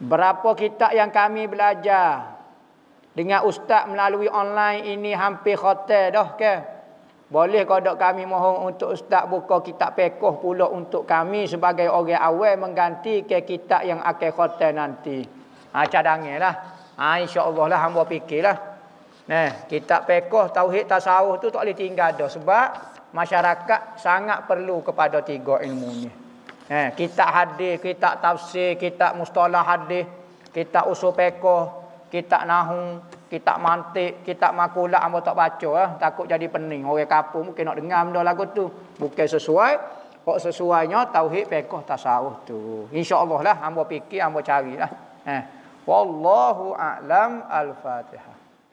Berapa kitab yang kami belajar dengan ustaz melalui online ini hampir khatam dah ke? Boleh kodok kami mohon untuk ustaz buka kitab pekoh pula untuk kami sebagai orang awal mengganti ke kitab yang akan khatam nanti. Ha cadangilah. Ha insya-Allah lah hamba fikirlah. Nah, kitab pekoh tauhid tasawuf tu tak boleh tinggal dah sebab masyarakat sangat perlu kepada tiga ilmu ni. Eh, kitab hadis, kitab tafsir, kita mustalah hadis, kita usul fiqh, kitab nahwu, kitab mantik, kita makulah ambo tak baca eh. takut jadi pening. Orang kampung mungkin nak dengar benda lagu tu. Bukan sesuai, kok sesuainya tauhid fiqh tasawuf tu. Insya-Allah lah ambo fikir, ambo carilah. Eh, wallahu a'lam al-Fatihah.